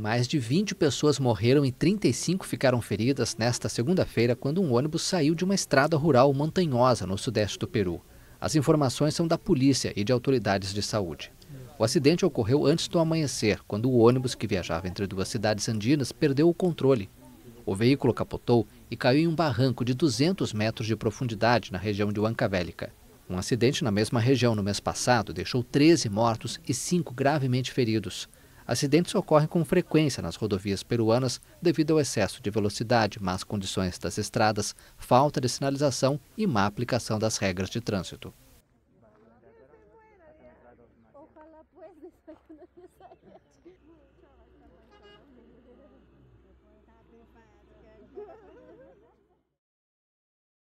Mais de 20 pessoas morreram e 35 ficaram feridas nesta segunda-feira quando um ônibus saiu de uma estrada rural montanhosa no sudeste do Peru. As informações são da polícia e de autoridades de saúde. O acidente ocorreu antes do amanhecer, quando o ônibus que viajava entre duas cidades andinas perdeu o controle. O veículo capotou e caiu em um barranco de 200 metros de profundidade na região de Huancavelica. Um acidente na mesma região no mês passado deixou 13 mortos e 5 gravemente feridos acidentes ocorrem com frequência nas rodovias peruanas devido ao excesso de velocidade, más condições das estradas, falta de sinalização e má aplicação das regras de trânsito.